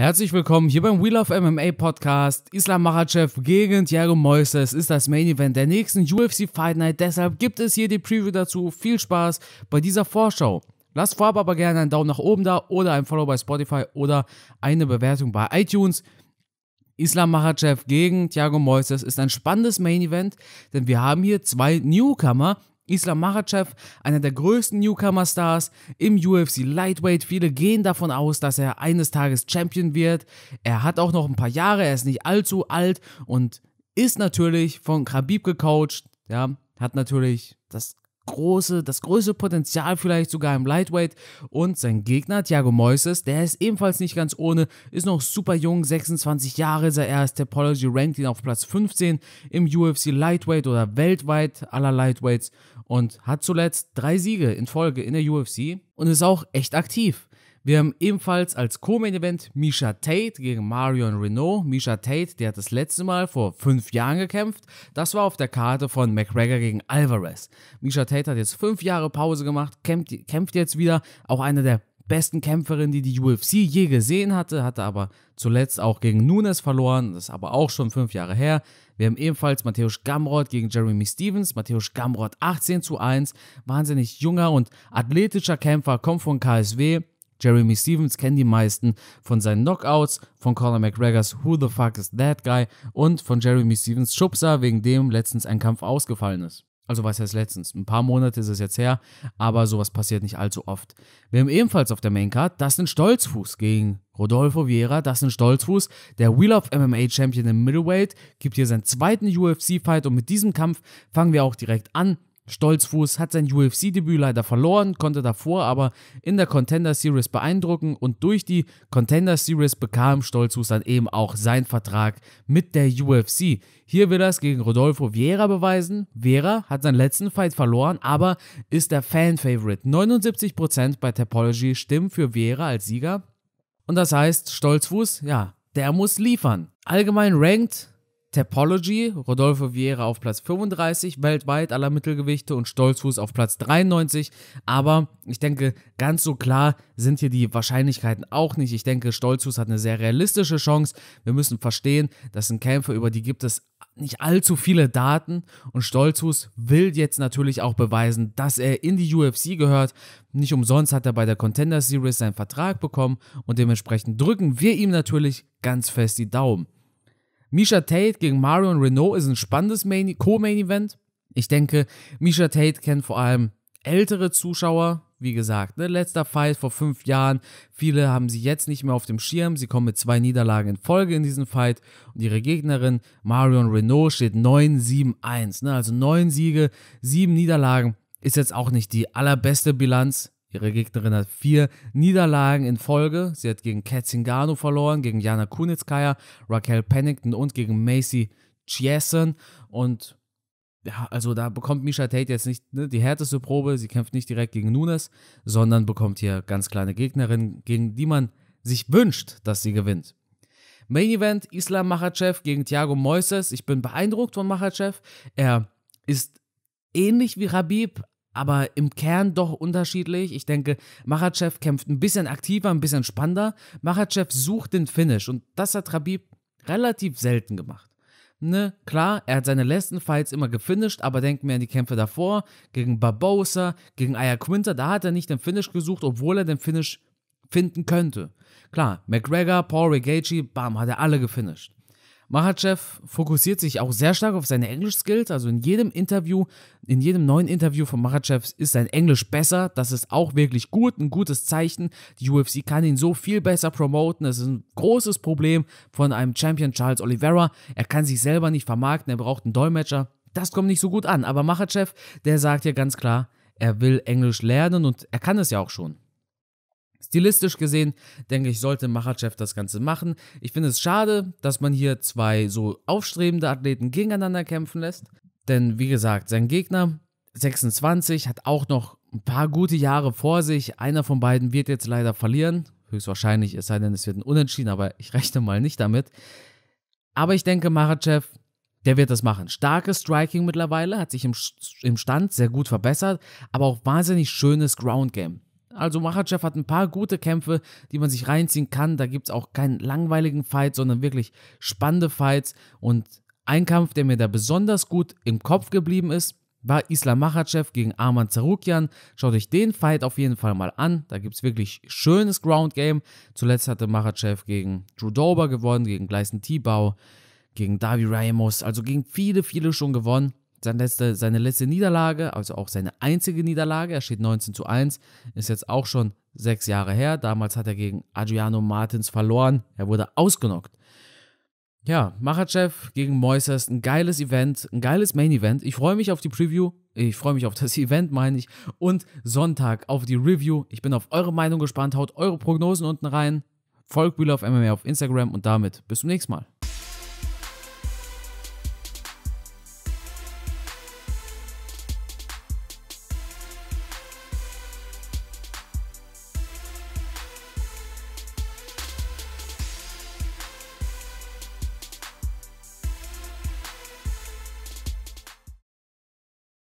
Herzlich willkommen hier beim Wheel of MMA Podcast. Islam Makhachev gegen Thiago Moises ist das Main Event der nächsten UFC Fight Night. Deshalb gibt es hier die Preview dazu. Viel Spaß bei dieser Vorschau. Lasst vorab aber gerne einen Daumen nach oben da oder ein Follow bei Spotify oder eine Bewertung bei iTunes. Islam Makhachev gegen Thiago Moises ist ein spannendes Main Event, denn wir haben hier zwei Newcomer, Islam Makhachev, einer der größten Newcomer-Stars im UFC Lightweight. Viele gehen davon aus, dass er eines Tages Champion wird. Er hat auch noch ein paar Jahre, er ist nicht allzu alt und ist natürlich von Khabib gecoacht. Ja, hat natürlich das große, das größte Potenzial vielleicht sogar im Lightweight. Und sein Gegner, Thiago Moises, der ist ebenfalls nicht ganz ohne, ist noch super jung, 26 Jahre ist er erst. Topology rankt ihn auf Platz 15 im UFC Lightweight oder weltweit aller Lightweights und hat zuletzt drei Siege in Folge in der UFC und ist auch echt aktiv. Wir haben ebenfalls als Co-Main-Event Misha Tate gegen Marion Renault. Misha Tate, der hat das letzte Mal vor fünf Jahren gekämpft. Das war auf der Karte von McGregor gegen Alvarez. Misha Tate hat jetzt fünf Jahre Pause gemacht, kämpft, kämpft jetzt wieder. Auch eine der besten Kämpferinnen, die die UFC je gesehen hatte, hatte aber zuletzt auch gegen Nunes verloren, das ist aber auch schon fünf Jahre her. Wir haben ebenfalls Matthäus Gamrod gegen Jeremy Stevens, Matthäus Gamrod 18 zu 1, wahnsinnig junger und athletischer Kämpfer, kommt von KSW, Jeremy Stevens kennen die meisten von seinen Knockouts, von Conor McGregors Who the fuck is that guy und von Jeremy Stevens Schubser, wegen dem letztens ein Kampf ausgefallen ist. Also was heißt letztens? Ein paar Monate ist es jetzt her, aber sowas passiert nicht allzu oft. Wir haben ebenfalls auf der Maincard Dustin Stolzfuß gegen Rodolfo Vieira. Dustin Stolzfuß, der Wheel of MMA Champion im Middleweight, gibt hier seinen zweiten UFC-Fight und mit diesem Kampf fangen wir auch direkt an. Stolzfuß hat sein UFC-Debüt leider verloren, konnte davor aber in der Contender Series beeindrucken und durch die Contender Series bekam Stolzfuß dann eben auch seinen Vertrag mit der UFC. Hier will er es gegen Rodolfo Vieira beweisen. Vieira hat seinen letzten Fight verloren, aber ist der Fan-Favorite. 79% bei Topology stimmen für Vieira als Sieger. Und das heißt, Stolzfuß, ja, der muss liefern. Allgemein ranked Topology, Rodolfo Vieira auf Platz 35 weltweit aller Mittelgewichte und Stolzfuß auf Platz 93. Aber ich denke, ganz so klar sind hier die Wahrscheinlichkeiten auch nicht. Ich denke, Stolzfuß hat eine sehr realistische Chance. Wir müssen verstehen, das sind Kämpfe, über die gibt es nicht allzu viele Daten und Stolzhus will jetzt natürlich auch beweisen, dass er in die UFC gehört. Nicht umsonst hat er bei der Contender Series seinen Vertrag bekommen und dementsprechend drücken wir ihm natürlich ganz fest die Daumen. Misha Tate gegen Marion Renault ist ein spannendes Co-Main-Event. Ich denke, Misha Tate kennt vor allem ältere Zuschauer. Wie gesagt, ne, letzter Fight vor fünf Jahren. Viele haben sie jetzt nicht mehr auf dem Schirm. Sie kommen mit zwei Niederlagen in Folge in diesen Fight. Und ihre Gegnerin Marion Renault steht 9-7-1. Ne? Also neun Siege, sieben Niederlagen. Ist jetzt auch nicht die allerbeste Bilanz Ihre Gegnerin hat vier Niederlagen in Folge. Sie hat gegen Katzingano verloren, gegen Jana Kunitskaya, Raquel Pennington und gegen Macy Chiesen. Und ja, also da bekommt Misha Tate jetzt nicht ne, die härteste Probe. Sie kämpft nicht direkt gegen Nunes, sondern bekommt hier ganz kleine Gegnerinnen, gegen die man sich wünscht, dass sie gewinnt. Main Event: Islam Machachev gegen Thiago Moises. Ich bin beeindruckt von Machachev. Er ist ähnlich wie Rabib, aber im Kern doch unterschiedlich. Ich denke, Machachev kämpft ein bisschen aktiver, ein bisschen spannender. Machachev sucht den Finish und das hat Rabib relativ selten gemacht. Ne, klar, er hat seine letzten Fights immer gefinisht, aber denken wir an die Kämpfe davor, gegen Barbosa, gegen Aya Quinter, da hat er nicht den Finish gesucht, obwohl er den Finish finden könnte. Klar, McGregor, Paul Regaci, bam, hat er alle gefinisht. Mahachev fokussiert sich auch sehr stark auf seine Englisch-Skills. Also in jedem Interview, in jedem neuen Interview von Mahachev ist sein Englisch besser. Das ist auch wirklich gut, ein gutes Zeichen. Die UFC kann ihn so viel besser promoten. Das ist ein großes Problem von einem Champion Charles Oliveira. Er kann sich selber nicht vermarkten, er braucht einen Dolmetscher. Das kommt nicht so gut an. Aber Mahachev, der sagt ja ganz klar, er will Englisch lernen und er kann es ja auch schon. Stilistisch gesehen, denke ich, sollte Machachev das Ganze machen. Ich finde es schade, dass man hier zwei so aufstrebende Athleten gegeneinander kämpfen lässt. Denn wie gesagt, sein Gegner 26 hat auch noch ein paar gute Jahre vor sich. Einer von beiden wird jetzt leider verlieren. Höchstwahrscheinlich, es sei denn, es wird ein Unentschieden, aber ich rechne mal nicht damit. Aber ich denke, Marachev, der wird das machen. Starkes Striking mittlerweile, hat sich im, im Stand sehr gut verbessert, aber auch wahnsinnig schönes Ground Game. Also Machachev hat ein paar gute Kämpfe, die man sich reinziehen kann. Da gibt es auch keinen langweiligen Fight, sondern wirklich spannende Fights. Und ein Kampf, der mir da besonders gut im Kopf geblieben ist, war Islam Makhachev gegen Arman Zarukian. Schaut euch den Fight auf jeden Fall mal an. Da gibt es wirklich schönes Ground Game. Zuletzt hatte Makhachev gegen Drew Dober gewonnen, gegen Gleisen Tibau, gegen Davi Ramos, also gegen viele, viele schon gewonnen seine letzte, seine letzte Niederlage, also auch seine einzige Niederlage, er steht 19 zu 1, ist jetzt auch schon sechs Jahre her. Damals hat er gegen Adriano Martins verloren, er wurde ausgenockt. Ja, Machachev gegen Moises, ein geiles Event, ein geiles Main-Event. Ich freue mich auf die Preview, ich freue mich auf das Event, meine ich, und Sonntag auf die Review. Ich bin auf eure Meinung gespannt, haut eure Prognosen unten rein. Folgt Wheel of MMA auf Instagram und damit bis zum nächsten Mal.